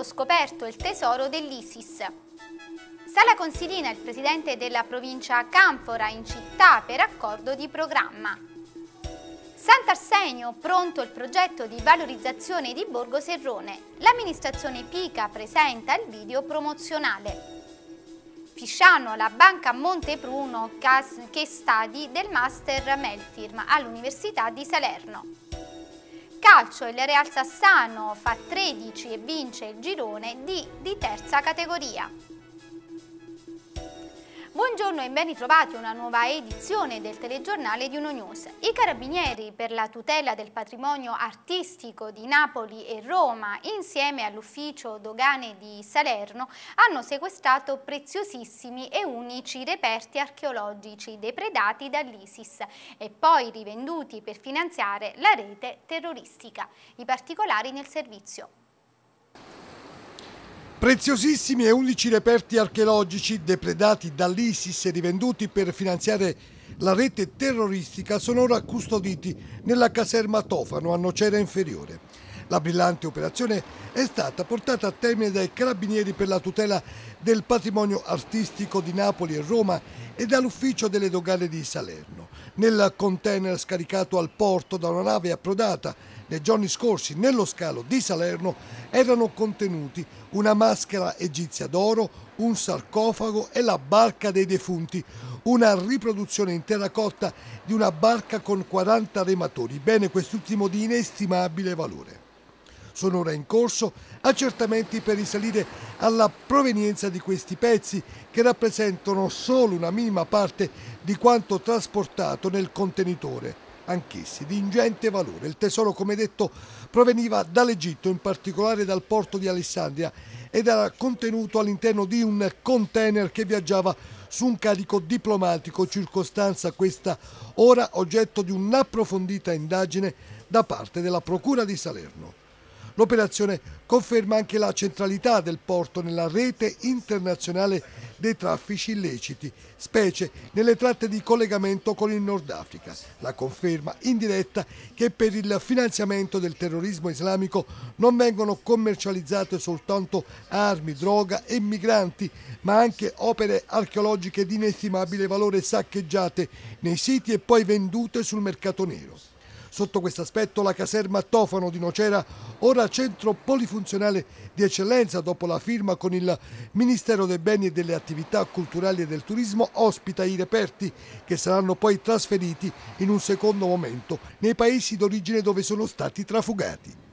stato scoperto il tesoro dell'ISIS. Sala Consilina è il presidente della provincia Canfora in città per accordo di programma. Sant'Arsenio, pronto il progetto di valorizzazione di Borgo Serrone. L'amministrazione Pica presenta il video promozionale. Fisciano, la banca Montepruno, case study del Master Melfirm all'Università di Salerno calcio il Real Sassano fa 13 e vince il girone D di terza categoria. Buongiorno e ben ritrovati a una nuova edizione del telegiornale di Uno News. I carabinieri per la tutela del patrimonio artistico di Napoli e Roma insieme all'ufficio dogane di Salerno hanno sequestrato preziosissimi e unici reperti archeologici depredati dall'ISIS e poi rivenduti per finanziare la rete terroristica. I particolari nel servizio. Preziosissimi e unici reperti archeologici depredati dall'ISIS e rivenduti per finanziare la rete terroristica sono ora custoditi nella caserma Tofano a Nocera Inferiore. La brillante operazione è stata portata a termine dai carabinieri per la tutela del patrimonio artistico di Napoli e Roma e dall'ufficio delle dogane di Salerno. Nel container scaricato al porto da una nave approdata nei giorni scorsi nello scalo di Salerno erano contenuti una maschera egizia d'oro, un sarcofago e la barca dei defunti, una riproduzione in terracotta di una barca con 40 rematori, bene quest'ultimo di inestimabile valore. Sono ora in corso accertamenti per risalire alla provenienza di questi pezzi che rappresentano solo una minima parte di quanto trasportato nel contenitore anch'essi di ingente valore. Il tesoro, come detto, proveniva dall'Egitto, in particolare dal porto di Alessandria, ed era contenuto all'interno di un container che viaggiava su un carico diplomatico, circostanza questa ora oggetto di un'approfondita indagine da parte della Procura di Salerno. L'operazione conferma anche la centralità del porto nella rete internazionale dei traffici illeciti, specie nelle tratte di collegamento con il Nord Africa. La conferma indiretta che per il finanziamento del terrorismo islamico non vengono commercializzate soltanto armi, droga e migranti, ma anche opere archeologiche di inestimabile valore saccheggiate nei siti e poi vendute sul mercato nero. Sotto questo aspetto la caserma Tofano di Nocera, ora centro polifunzionale di eccellenza dopo la firma con il Ministero dei Beni e delle Attività Culturali e del Turismo, ospita i reperti che saranno poi trasferiti in un secondo momento nei paesi d'origine dove sono stati trafugati.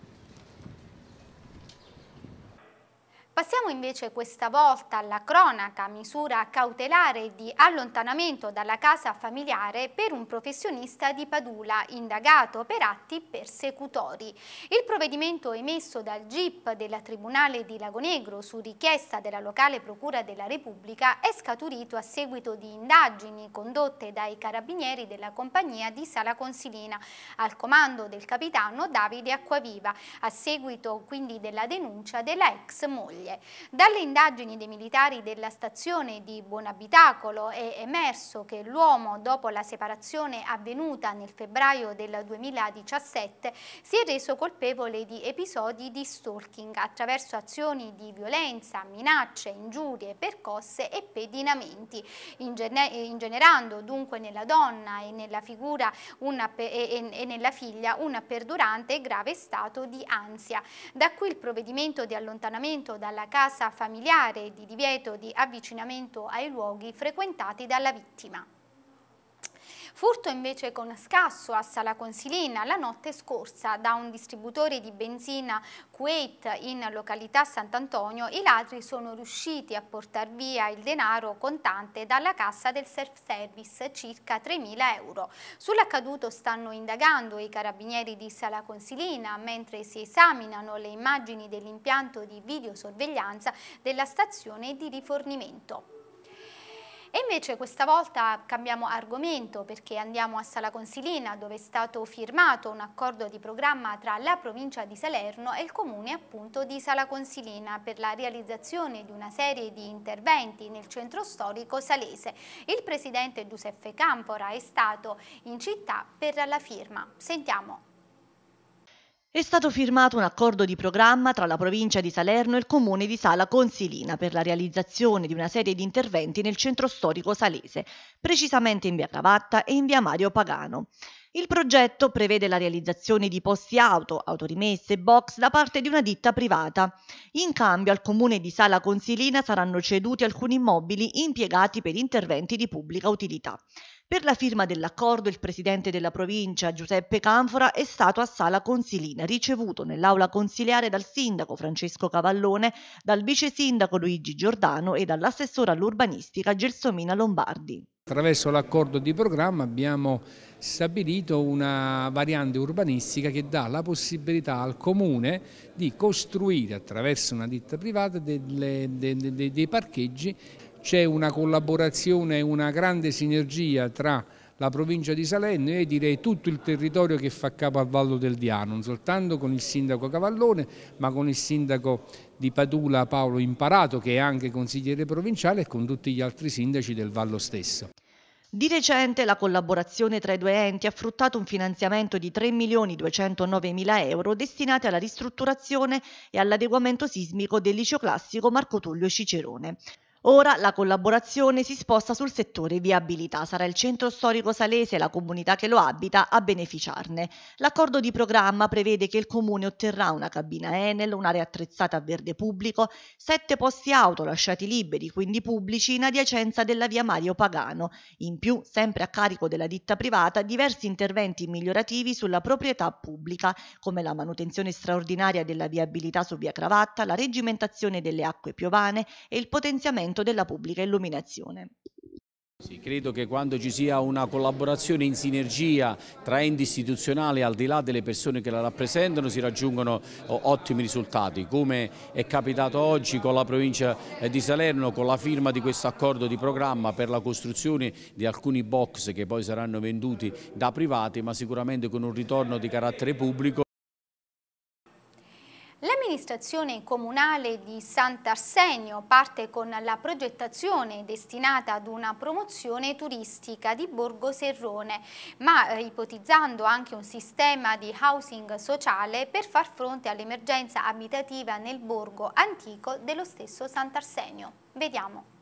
Passiamo invece questa volta alla cronaca, misura cautelare di allontanamento dalla casa familiare per un professionista di Padula, indagato per atti persecutori. Il provvedimento emesso dal GIP della Tribunale di Lagonegro su richiesta della locale Procura della Repubblica è scaturito a seguito di indagini condotte dai carabinieri della compagnia di Sala Consilina, al comando del capitano Davide Acquaviva, a seguito quindi della denuncia della ex moglie migliaia. Dalle indagini dei militari della stazione di Buonabitacolo è emerso che l'uomo, dopo la separazione avvenuta nel febbraio del 2017, si è reso colpevole di episodi di stalking attraverso azioni di violenza, minacce, ingiurie, percosse e pedinamenti, ingenerando dunque nella donna e nella figura una, e nella figlia un perdurante e grave stato di ansia. Da qui il provvedimento di allontanamento dalla alla casa familiare di divieto di avvicinamento ai luoghi frequentati dalla vittima. Furto invece con scasso a Sala Consilina la notte scorsa da un distributore di benzina Kuwait in località Sant'Antonio i ladri sono riusciti a portare via il denaro contante dalla cassa del self-service circa 3.000 euro. Sull'accaduto stanno indagando i carabinieri di Sala Consilina mentre si esaminano le immagini dell'impianto di videosorveglianza della stazione di rifornimento. E invece questa volta cambiamo argomento perché andiamo a Sala Consilina dove è stato firmato un accordo di programma tra la provincia di Salerno e il comune appunto di Sala Consilina per la realizzazione di una serie di interventi nel centro storico salese. Il presidente Giuseppe Campora è stato in città per la firma. Sentiamo. È stato firmato un accordo di programma tra la provincia di Salerno e il comune di Sala Consilina per la realizzazione di una serie di interventi nel centro storico salese, precisamente in via Cavatta e in via Mario Pagano. Il progetto prevede la realizzazione di posti auto, autorimesse e box da parte di una ditta privata. In cambio al comune di Sala Consilina saranno ceduti alcuni immobili impiegati per interventi di pubblica utilità. Per la firma dell'accordo il presidente della provincia Giuseppe Canfora è stato a Sala Consilina, ricevuto nell'aula consiliare dal sindaco Francesco Cavallone, dal vice sindaco Luigi Giordano e dall'assessore all'urbanistica Gelsomina Lombardi. Attraverso l'accordo di programma abbiamo stabilito una variante urbanistica che dà la possibilità al comune di costruire attraverso una ditta privata delle, de, de, de, dei parcheggi c'è una collaborazione, una grande sinergia tra la provincia di Salerno e direi tutto il territorio che fa capo al Vallo del Diano, non soltanto con il sindaco Cavallone ma con il sindaco di Padula Paolo Imparato che è anche consigliere provinciale e con tutti gli altri sindaci del Vallo stesso. Di recente la collaborazione tra i due enti ha fruttato un finanziamento di 3.209.000 euro destinati alla ristrutturazione e all'adeguamento sismico del liceo classico Marco Tullio Cicerone. Ora la collaborazione si sposta sul settore viabilità. Sarà il centro storico salese e la comunità che lo abita a beneficiarne. L'accordo di programma prevede che il comune otterrà una cabina Enel, un'area attrezzata a verde pubblico, sette posti auto lasciati liberi, quindi pubblici, in adiacenza della via Mario Pagano. In più, sempre a carico della ditta privata, diversi interventi migliorativi sulla proprietà pubblica, come la manutenzione straordinaria della viabilità su via Cravatta, la reggimentazione delle acque piovane e il potenziamento miglioramento della pubblica illuminazione. Sì, credo che quando ci sia una collaborazione in sinergia tra enti istituzionali al di là delle persone che la rappresentano si raggiungono ottimi risultati come è capitato oggi con la provincia eh, di Salerno con la firma di questo accordo di programma per la costruzione di alcuni box che poi saranno venduti da privati ma sicuramente con un ritorno di carattere pubblico L'amministrazione comunale di Sant'Arsenio parte con la progettazione destinata ad una promozione turistica di Borgo Serrone, ma eh, ipotizzando anche un sistema di housing sociale per far fronte all'emergenza abitativa nel borgo antico dello stesso Sant'Arsenio. Vediamo.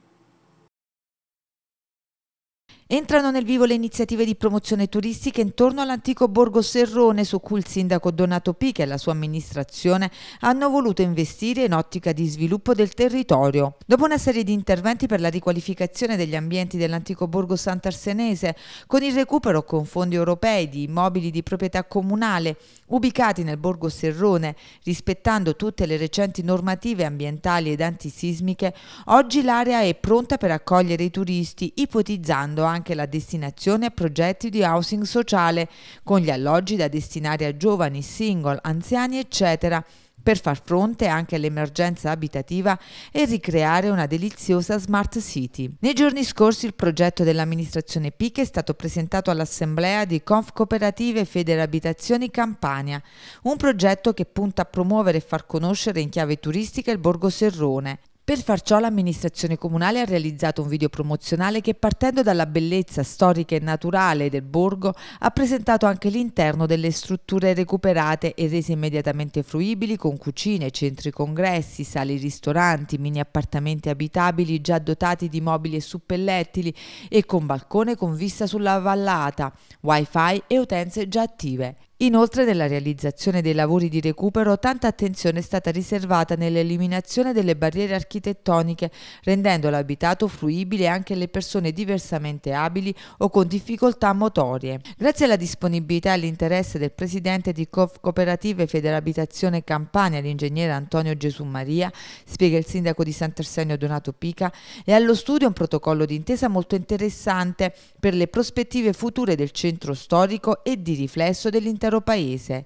Entrano nel vivo le iniziative di promozione turistica intorno all'antico borgo Serrone su cui il sindaco Donato Pica e la sua amministrazione hanno voluto investire in ottica di sviluppo del territorio. Dopo una serie di interventi per la riqualificazione degli ambienti dell'antico borgo Sant'Arsenese, con il recupero con fondi europei di immobili di proprietà comunale ubicati nel borgo Serrone, rispettando tutte le recenti normative ambientali ed antisismiche, oggi l'area è pronta per accogliere i turisti, ipotizzando anche anche la destinazione a progetti di housing sociale, con gli alloggi da destinare a giovani, single, anziani, eccetera per far fronte anche all'emergenza abitativa e ricreare una deliziosa smart city. Nei giorni scorsi il progetto dell'amministrazione PIC è stato presentato all'assemblea di Conf Cooperative Federa Abitazioni Campania, un progetto che punta a promuovere e far conoscere in chiave turistica il Borgo Serrone. Per far ciò l'amministrazione comunale ha realizzato un video promozionale che partendo dalla bellezza storica e naturale del borgo ha presentato anche l'interno delle strutture recuperate e rese immediatamente fruibili con cucine, centri congressi, sali ristoranti, mini appartamenti abitabili già dotati di mobili e suppellettili e con balcone con vista sulla vallata, wifi e utenze già attive. Inoltre nella realizzazione dei lavori di recupero tanta attenzione è stata riservata nell'eliminazione delle barriere architettoniche, rendendo l'abitato fruibile anche alle persone diversamente abili o con difficoltà motorie. Grazie alla disponibilità e all'interesse del presidente di Coop Cooperative Federabitazione Campania, l'ingegnere Antonio Gesù Maria, spiega il sindaco di Sant'Arsenio Donato Pica, è allo studio un protocollo d'intesa molto interessante per le prospettive future del centro storico e di riflesso dell'interno all'intero Paese.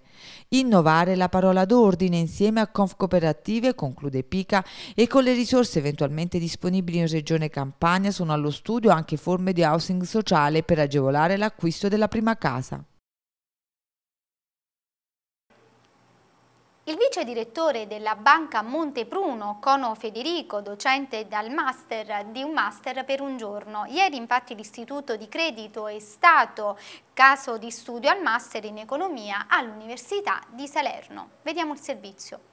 Innovare la parola d'ordine insieme a Conf Cooperative, conclude Pica, e con le risorse eventualmente disponibili in Regione Campania sono allo studio anche forme di housing sociale per agevolare l'acquisto della prima casa. Il vice direttore della Banca Montepruno, Cono Federico, docente dal master di un master per un giorno. Ieri infatti l'istituto di credito è stato caso di studio al master in economia all'Università di Salerno. Vediamo il servizio.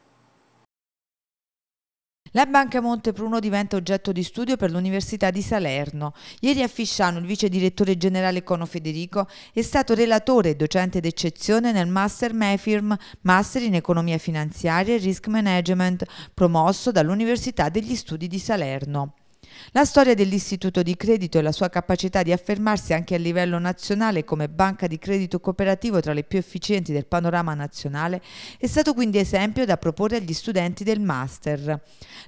La Banca Montepruno diventa oggetto di studio per l'Università di Salerno. Ieri a Fisciano il vice direttore generale Cono Federico è stato relatore e docente d'eccezione nel Master MEFIRM, Master in Economia Finanziaria e Risk Management, promosso dall'Università degli Studi di Salerno. La storia dell'istituto di credito e la sua capacità di affermarsi anche a livello nazionale come banca di credito cooperativo tra le più efficienti del panorama nazionale è stato quindi esempio da proporre agli studenti del master.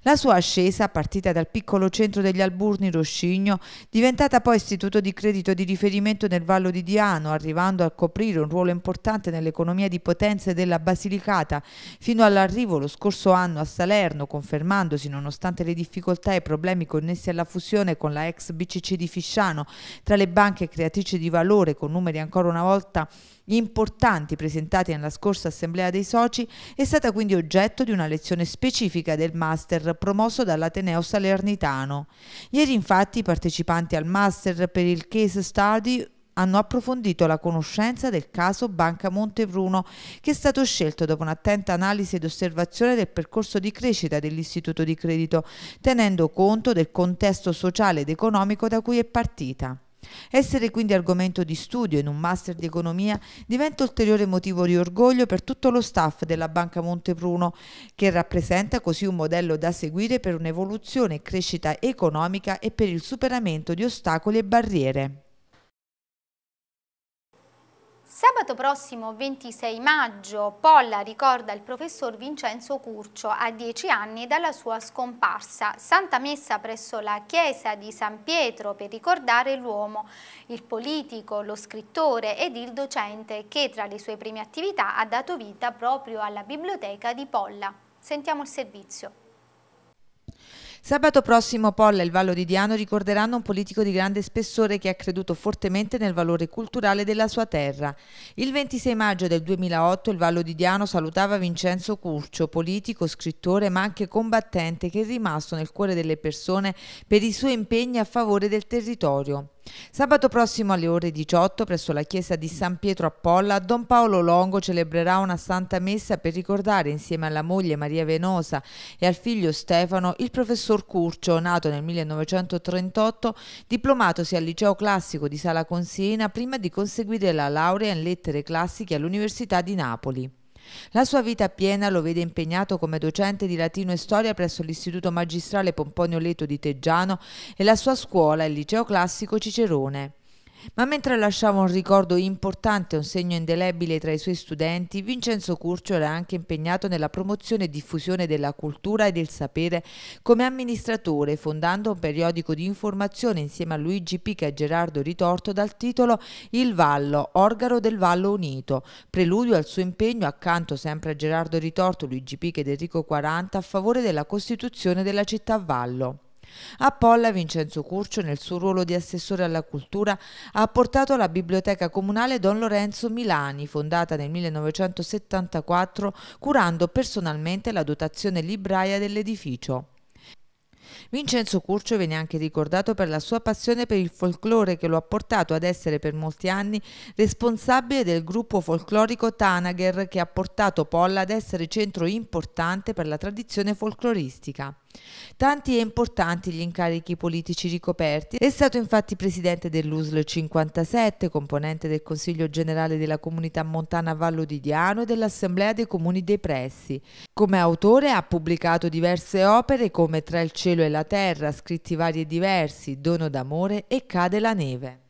La sua ascesa, partita dal piccolo centro degli Alburni Roscigno, diventata poi istituto di credito di riferimento nel Vallo di Diano, arrivando a coprire un ruolo importante nell'economia di potenza della Basilicata, fino all'arrivo lo scorso anno a Salerno, confermandosi nonostante le difficoltà e i problemi connessi connessi alla fusione con la ex BCC di Fisciano tra le banche creatrici di valore con numeri ancora una volta importanti presentati nella scorsa assemblea dei soci è stata quindi oggetto di una lezione specifica del master promosso dall'Ateneo Salernitano. Ieri infatti i partecipanti al master per il case study hanno approfondito la conoscenza del caso Banca Montebruno, che è stato scelto dopo un'attenta analisi ed osservazione del percorso di crescita dell'istituto di credito, tenendo conto del contesto sociale ed economico da cui è partita. Essere quindi argomento di studio in un master di economia diventa ulteriore motivo di orgoglio per tutto lo staff della Banca Montepruno, che rappresenta così un modello da seguire per un'evoluzione e crescita economica e per il superamento di ostacoli e barriere. Sabato prossimo 26 maggio Polla ricorda il professor Vincenzo Curcio a dieci anni dalla sua scomparsa. Santa messa presso la chiesa di San Pietro per ricordare l'uomo, il politico, lo scrittore ed il docente che tra le sue prime attività ha dato vita proprio alla biblioteca di Polla. Sentiamo il servizio. Sabato prossimo Polla e il Vallo di Diano ricorderanno un politico di grande spessore che ha creduto fortemente nel valore culturale della sua terra. Il 26 maggio del 2008 il Vallo di Diano salutava Vincenzo Curcio, politico, scrittore ma anche combattente che è rimasto nel cuore delle persone per i suoi impegni a favore del territorio. Sabato prossimo alle ore 18 presso la chiesa di San Pietro a Polla, Don Paolo Longo celebrerà una santa messa per ricordare insieme alla moglie Maria Venosa e al figlio Stefano il professor Curcio, nato nel 1938, diplomatosi al liceo classico di Sala Consiena prima di conseguire la laurea in lettere classiche all'Università di Napoli. La sua vita piena lo vede impegnato come docente di latino e storia presso l'Istituto Magistrale Pomponio Leto di Teggiano e la sua scuola, il Liceo Classico Cicerone. Ma mentre lasciava un ricordo importante e un segno indelebile tra i suoi studenti, Vincenzo Curcio era anche impegnato nella promozione e diffusione della cultura e del sapere come amministratore, fondando un periodico di informazione insieme a Luigi Pica e Gerardo Ritorto dal titolo Il Vallo, organo del Vallo Unito, preludio al suo impegno accanto sempre a Gerardo Ritorto, Luigi Pica ed Enrico Quaranta a favore della costituzione della città Vallo. A Polla Vincenzo Curcio, nel suo ruolo di assessore alla cultura, ha portato la Biblioteca Comunale Don Lorenzo Milani, fondata nel 1974, curando personalmente la dotazione libraia dell'edificio. Vincenzo Curcio viene anche ricordato per la sua passione per il folklore che lo ha portato ad essere per molti anni responsabile del gruppo folclorico Tanager che ha portato Polla ad essere centro importante per la tradizione folcloristica. Tanti e importanti gli incarichi politici ricoperti. È stato infatti presidente dell'USL 57, componente del Consiglio Generale della Comunità Montana Vallo di Diano e dell'Assemblea dei Comuni dei Pressi. Come autore ha pubblicato diverse opere come Tra il cielo e la terra, scritti vari e diversi, Dono d'amore e Cade la neve.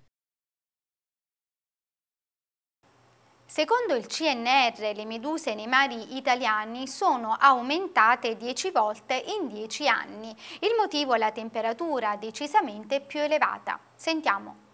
Secondo il CNR, le meduse nei mari italiani sono aumentate 10 volte in 10 anni. Il motivo è la temperatura decisamente più elevata. Sentiamo.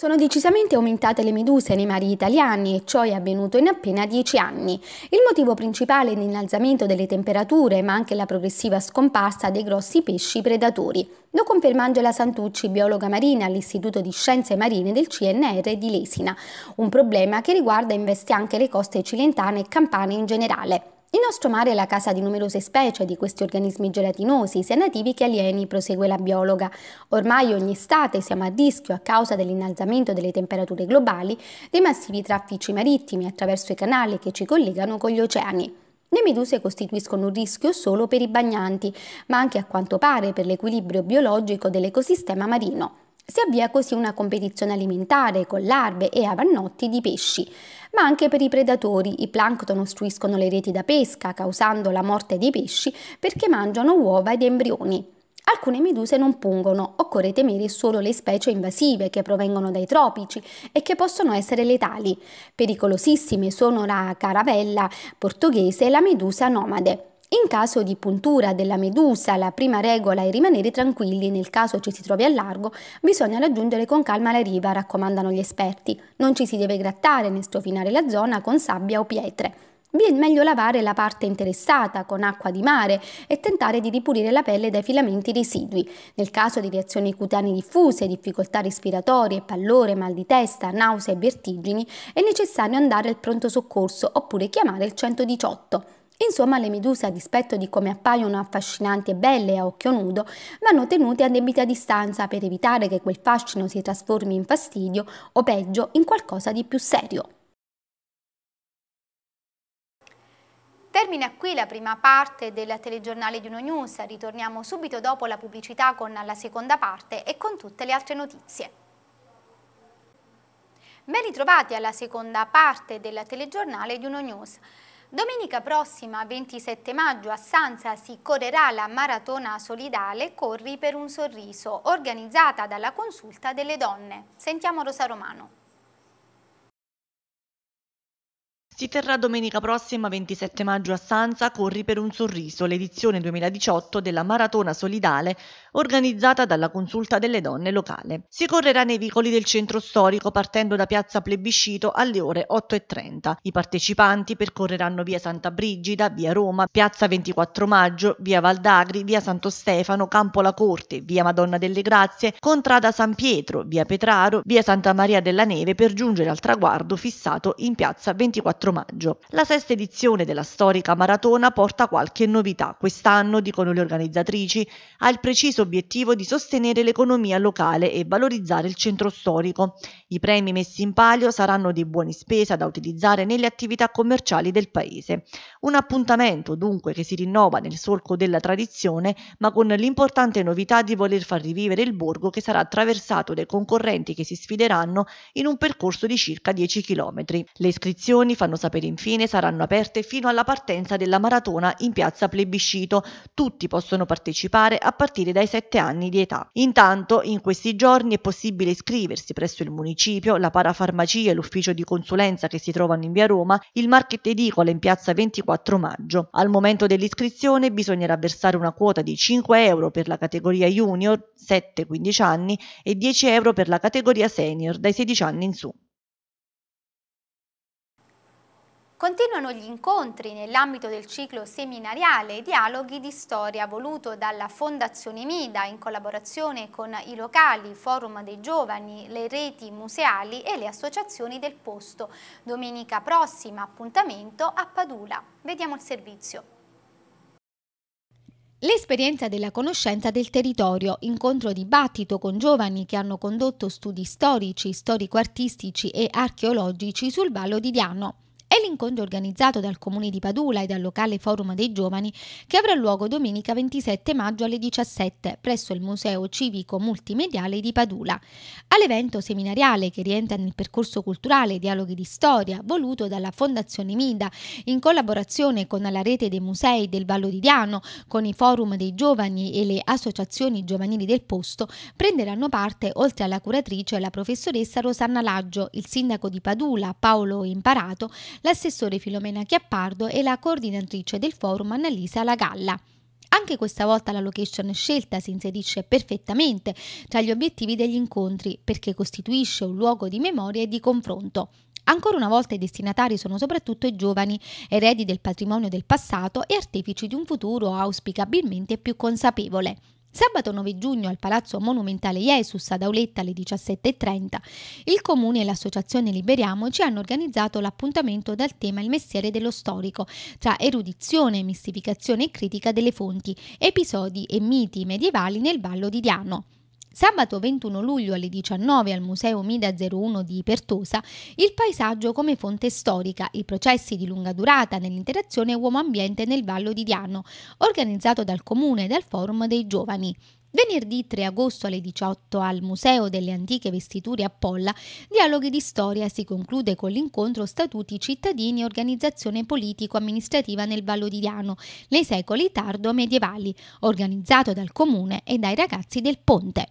Sono decisamente aumentate le meduse nei mari italiani e ciò è avvenuto in appena dieci anni. Il motivo principale è l'innalzamento delle temperature, ma anche la progressiva scomparsa dei grossi pesci predatori. Lo conferma Angela Santucci, biologa marina all'Istituto di Scienze Marine del CNR di Lesina, un problema che riguarda e investe anche le coste cilentane e campane in generale. Il nostro mare è la casa di numerose specie di questi organismi gelatinosi, sia nativi che alieni, prosegue la biologa. Ormai ogni estate siamo a rischio, a causa dell'innalzamento delle temperature globali, dei massivi traffici marittimi attraverso i canali che ci collegano con gli oceani. Le meduse costituiscono un rischio solo per i bagnanti, ma anche a quanto pare per l'equilibrio biologico dell'ecosistema marino. Si avvia così una competizione alimentare con larve e avannotti di pesci, ma anche per i predatori. I plancton ostruiscono le reti da pesca, causando la morte dei pesci perché mangiano uova ed embrioni. Alcune meduse non pungono, occorre temere solo le specie invasive che provengono dai tropici e che possono essere letali. Pericolosissime sono la caravella portoghese e la medusa nomade. In caso di puntura della medusa, la prima regola è rimanere tranquilli, nel caso ci si trovi al largo, bisogna raggiungere con calma la riva, raccomandano gli esperti. Non ci si deve grattare né strofinare la zona con sabbia o pietre. Vi è meglio lavare la parte interessata con acqua di mare e tentare di ripulire la pelle dai filamenti residui. Nel caso di reazioni cutanee diffuse, difficoltà respiratorie, pallore, mal di testa, nausea e vertigini, è necessario andare al pronto soccorso oppure chiamare il 118. Insomma, le meduse, a dispetto di come appaiono affascinanti e belle a occhio nudo, vanno tenute a debita distanza per evitare che quel fascino si trasformi in fastidio o peggio in qualcosa di più serio. Termina qui la prima parte del telegiornale di Uno News, ritorniamo subito dopo la pubblicità con la seconda parte e con tutte le altre notizie. Ben ritrovati alla seconda parte del telegiornale di Uno News. Domenica prossima, 27 maggio, a Sanza si correrà la maratona solidale Corri per un sorriso, organizzata dalla Consulta delle Donne. Sentiamo Rosa Romano. Si terrà domenica prossima 27 maggio a Sanza Corri per un sorriso, l'edizione 2018 della Maratona Solidale organizzata dalla Consulta delle Donne locale. Si correrà nei vicoli del centro storico partendo da Piazza Plebiscito alle ore 8.30. I partecipanti percorreranno via Santa Brigida, via Roma, Piazza 24 Maggio, via Valdagri, via Santo Stefano, Campo La Corte, via Madonna delle Grazie, Contrada San Pietro, via Petraro, via Santa Maria della Neve per giungere al traguardo fissato in Piazza 24 Maggio 4 maggio. La sesta edizione della storica maratona porta qualche novità. Quest'anno, dicono le organizzatrici, ha il preciso obiettivo di sostenere l'economia locale e valorizzare il centro storico. I premi messi in palio saranno dei buoni spesa da utilizzare nelle attività commerciali del paese. Un appuntamento dunque che si rinnova nel solco della tradizione, ma con l'importante novità di voler far rivivere il borgo che sarà attraversato dai concorrenti che si sfideranno in un percorso di circa 10 km. Le iscrizioni fanno per infine saranno aperte fino alla partenza della maratona in piazza Plebiscito. Tutti possono partecipare a partire dai 7 anni di età. Intanto, in questi giorni è possibile iscriversi presso il municipio, la parafarmacia e l'ufficio di consulenza che si trovano in via Roma, il market edicola in piazza 24 maggio. Al momento dell'iscrizione bisognerà versare una quota di 5 euro per la categoria junior 7-15 anni e 10 euro per la categoria senior dai 16 anni in su. Continuano gli incontri nell'ambito del ciclo seminariale e dialoghi di storia voluto dalla Fondazione Mida in collaborazione con i locali, Forum dei Giovani, le reti museali e le associazioni del posto. Domenica prossima appuntamento a Padula. Vediamo il servizio. L'esperienza della conoscenza del territorio, incontro dibattito con giovani che hanno condotto studi storici, storico-artistici e archeologici sul Vallo di Diano. È l'incontro organizzato dal Comune di Padula e dal locale Forum dei Giovani che avrà luogo domenica 27 maggio alle 17 presso il Museo Civico Multimediale di Padula. All'evento seminariale che rientra nel percorso culturale Dialoghi di Storia voluto dalla Fondazione Mida in collaborazione con la rete dei musei del Vallo di Diano, con i forum dei giovani e le associazioni giovanili del posto, prenderanno parte oltre alla curatrice la professoressa Rosanna Laggio, il sindaco di Padula Paolo Imparato, l'assessore Filomena Chiappardo e la coordinatrice del forum Annalisa Lagalla. Anche questa volta la location scelta si inserisce perfettamente tra gli obiettivi degli incontri perché costituisce un luogo di memoria e di confronto. Ancora una volta i destinatari sono soprattutto i giovani, eredi del patrimonio del passato e artefici di un futuro auspicabilmente più consapevole. Sabato 9 giugno al Palazzo Monumentale Jesus ad Auletta alle 17.30 il Comune e l'Associazione Liberiamoci hanno organizzato l'appuntamento dal tema Il mestiere dello storico tra erudizione, mistificazione e critica delle fonti, episodi e miti medievali nel ballo di Diano. Sabato 21 luglio alle 19 al Museo Mida 01 di Pertosa, il paesaggio come fonte storica, i processi di lunga durata nell'interazione uomo-ambiente nel Vallo di Diano, organizzato dal Comune e dal Forum dei Giovani. Venerdì 3 agosto alle 18 al Museo delle Antiche Vestiture a Polla, Dialoghi di Storia si conclude con l'incontro Statuti cittadini e organizzazione politico-amministrativa nel Vallo di Diano, nei secoli tardo-medievali, organizzato dal Comune e dai ragazzi del Ponte.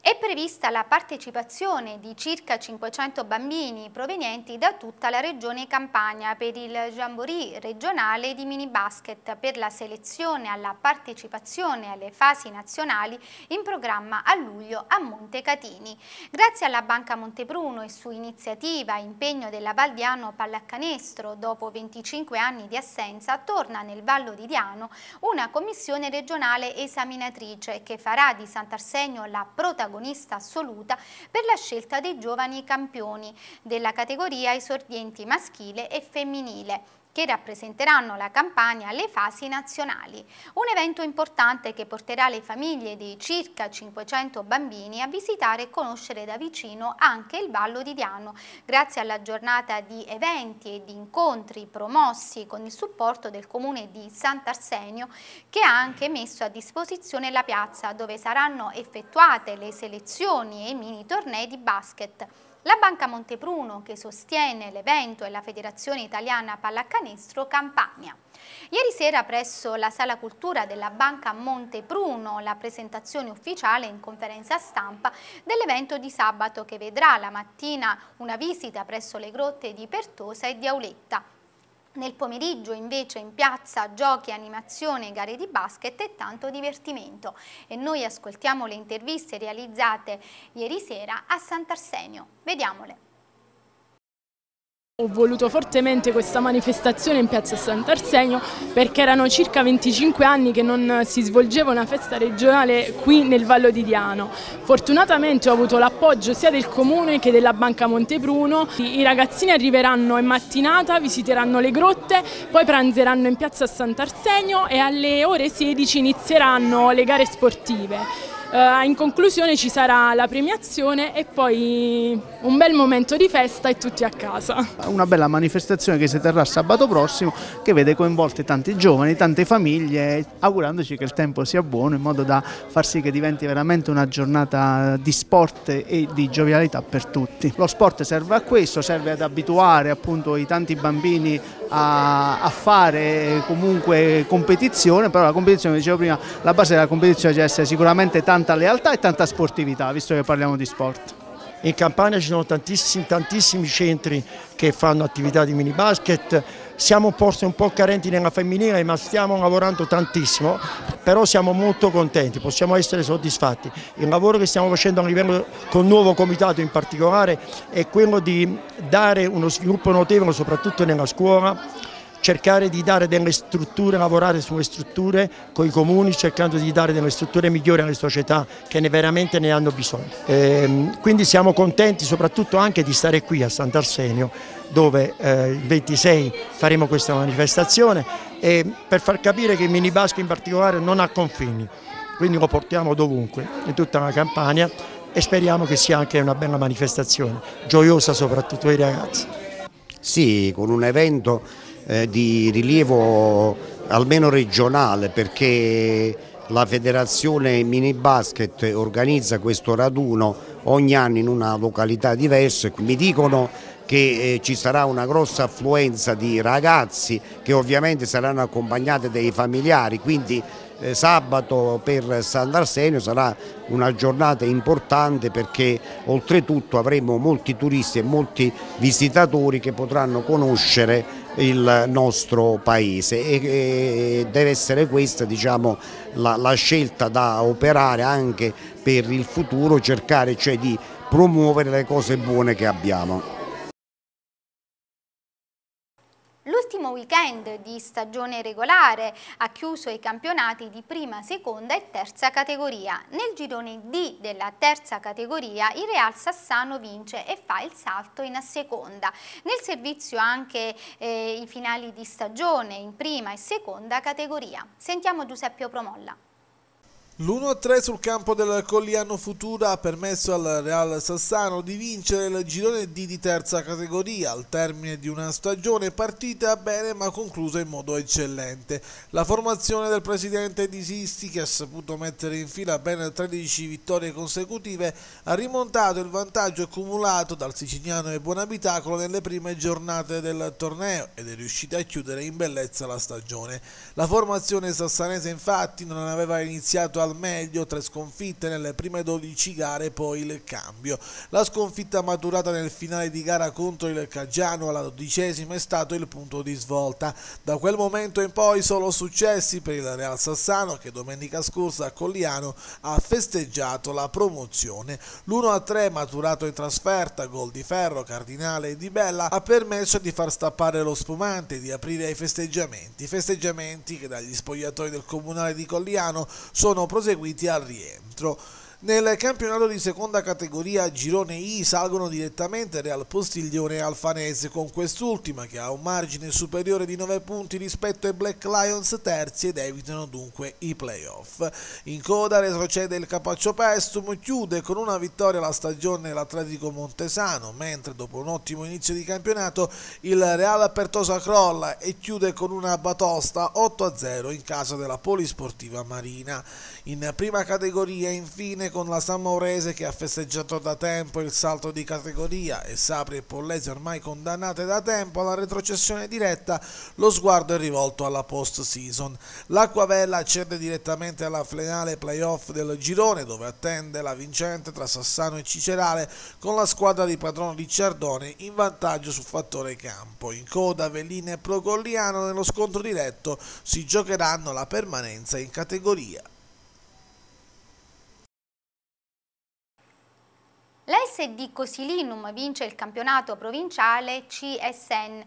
È prevista la partecipazione di circa 500 bambini provenienti da tutta la regione Campania per il Jamboree regionale di minibasket per la selezione alla partecipazione alle fasi nazionali in programma a luglio a Montecatini. Grazie alla Banca Montepruno e su iniziativa e impegno della Valdiano Pallacanestro, dopo 25 anni di assenza, torna nel Vallo di Diano una commissione regionale esaminatrice che farà di Sant'Arsenio la protagonista protagonista assoluta per la scelta dei giovani campioni della categoria esordienti maschile e femminile che rappresenteranno la campagna alle fasi nazionali. Un evento importante che porterà le famiglie di circa 500 bambini a visitare e conoscere da vicino anche il Vallo di Diano, grazie alla giornata di eventi e di incontri promossi con il supporto del comune di Sant'Arsenio che ha anche messo a disposizione la piazza dove saranno effettuate le selezioni e i mini tornei di basket. La Banca Montepruno che sostiene l'evento e la Federazione Italiana Pallacanestro Campania. Ieri sera presso la Sala Cultura della Banca Montepruno la presentazione ufficiale in conferenza stampa dell'evento di sabato che vedrà la mattina una visita presso le grotte di Pertosa e di Auletta nel pomeriggio invece in piazza giochi, animazione, gare di basket e tanto divertimento. E noi ascoltiamo le interviste realizzate ieri sera a Sant'Arsenio. Vediamole. Ho voluto fortemente questa manifestazione in piazza Sant'Arsenio perché erano circa 25 anni che non si svolgeva una festa regionale qui nel Vallo di Diano. Fortunatamente ho avuto l'appoggio sia del comune che della Banca Montebruno. I ragazzini arriveranno in mattinata, visiteranno le grotte, poi pranzeranno in piazza Sant'Arsenio e alle ore 16 inizieranno le gare sportive. Uh, in conclusione ci sarà la premiazione e poi un bel momento di festa e tutti a casa. Una bella manifestazione che si terrà sabato prossimo che vede coinvolte tanti giovani, tante famiglie, augurandoci che il tempo sia buono in modo da far sì che diventi veramente una giornata di sport e di giovialità per tutti. Lo sport serve a questo, serve ad abituare appunto i tanti bambini a, a, fare comunque competizione, però la competizione, come dicevo prima, la base della competizione deve essere sicuramente tanta lealtà e tanta sportività, visto che parliamo di sport. In Campania ci sono tantissimi, tantissimi centri che fanno attività di mini basket, siamo forse un po' carenti nella femminile ma stiamo lavorando tantissimo, però siamo molto contenti, possiamo essere soddisfatti. Il lavoro che stiamo facendo a livello con il nuovo comitato in particolare è quello di dare uno sviluppo notevole soprattutto nella scuola cercare di dare delle strutture, lavorare sulle strutture con i comuni, cercando di dare delle strutture migliori alle società che ne veramente ne hanno bisogno. E ehm, quindi siamo contenti soprattutto anche di stare qui a Sant'Arsenio dove eh, il 26 faremo questa manifestazione e per far capire che il mini basco in particolare non ha confini, quindi lo portiamo dovunque, in tutta la Campania e speriamo che sia anche una bella manifestazione, gioiosa soprattutto ai ragazzi. Sì, con un evento eh, di rilievo almeno regionale perché la federazione mini basket organizza questo raduno ogni anno in una località diversa mi dicono che eh, ci sarà una grossa affluenza di ragazzi che ovviamente saranno accompagnati dai familiari quindi eh, sabato per Sant'Arsenio sarà una giornata importante perché oltretutto avremo molti turisti e molti visitatori che potranno conoscere il nostro paese e, deve essere questa diciamo, la, la scelta da operare anche per il futuro, cercare cioè di promuovere le cose buone che abbiamo. weekend di stagione regolare, ha chiuso i campionati di prima, seconda e terza categoria. Nel girone D della terza categoria il Real Sassano vince e fa il salto in seconda. Nel servizio anche eh, i finali di stagione in prima e seconda categoria. Sentiamo Giuseppe Promolla. L'1-3 sul campo del Colliano Futura ha permesso al Real Sassano di vincere il girone D di terza categoria al termine di una stagione partita bene ma conclusa in modo eccellente. La formazione del presidente di Sisti, che ha saputo mettere in fila ben 13 vittorie consecutive, ha rimontato il vantaggio accumulato dal siciliano e Buonabitacolo nelle prime giornate del torneo ed è riuscita a chiudere in bellezza la stagione. La formazione sassanese infatti non aveva iniziato a al meglio, tre sconfitte nelle prime 12 gare, poi il cambio. La sconfitta maturata nel finale di gara contro il Caggiano alla dodicesima è stato il punto di svolta. Da quel momento in poi solo successi per il Real Sassano che domenica scorsa a Colliano ha festeggiato la promozione. L'1-3 maturato in trasferta, gol di Ferro, Cardinale e Di Bella ha permesso di far stappare lo spumante e di aprire ai festeggiamenti. Festeggiamenti che dagli spogliatoi del comunale di Colliano sono prodotti proseguiti al rientro. Nel campionato di seconda categoria Girone I salgono direttamente Real Postiglione e Alfanese con quest'ultima che ha un margine superiore di 9 punti rispetto ai Black Lions terzi ed evitano dunque i playoff. In coda retrocede il Capaccio Pestum, chiude con una vittoria la stagione l'Atletico Montesano, mentre dopo un ottimo inizio di campionato il Real Pertosa crolla e chiude con una batosta 8-0 in casa della Polisportiva Marina. In prima categoria infine con la San Maurese che ha festeggiato da tempo il salto di categoria e Sapri e Pollese ormai condannate da tempo alla retrocessione diretta, lo sguardo è rivolto alla post-season. L'Acquavella accede direttamente alla finale playoff del girone dove attende la vincente tra Sassano e Cicerale con la squadra di padrone Ricciardone in vantaggio sul fattore campo. In coda Vellina e Procolliano nello scontro diretto si giocheranno la permanenza in categoria. di Cosilinum vince il campionato provinciale CSN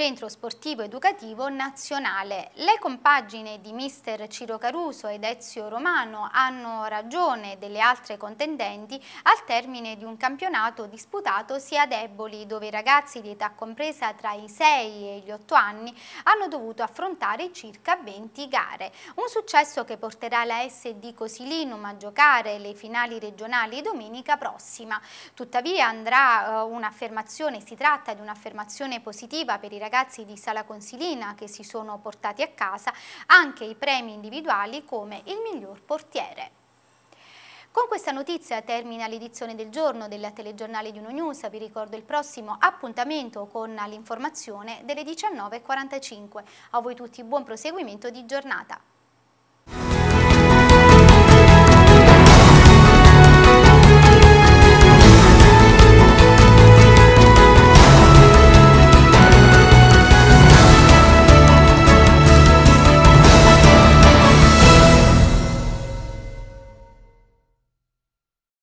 Centro Sportivo Educativo Nazionale. Le compagine di mister Ciro Caruso ed Ezio Romano hanno ragione delle altre contendenti al termine di un campionato disputato sia ad Eboli, dove i ragazzi di età compresa tra i 6 e gli 8 anni hanno dovuto affrontare circa 20 gare. Un successo che porterà la SD Cosilinum a giocare le finali regionali domenica prossima. Tuttavia andrà eh, un'affermazione, si tratta di un'affermazione positiva per i ragazzi ragazzi di Sala Consilina che si sono portati a casa anche i premi individuali come il miglior portiere. Con questa notizia termina l'edizione del giorno del telegiornale di Uno News. Vi ricordo il prossimo appuntamento con l'informazione delle 19.45. A voi tutti buon proseguimento di giornata.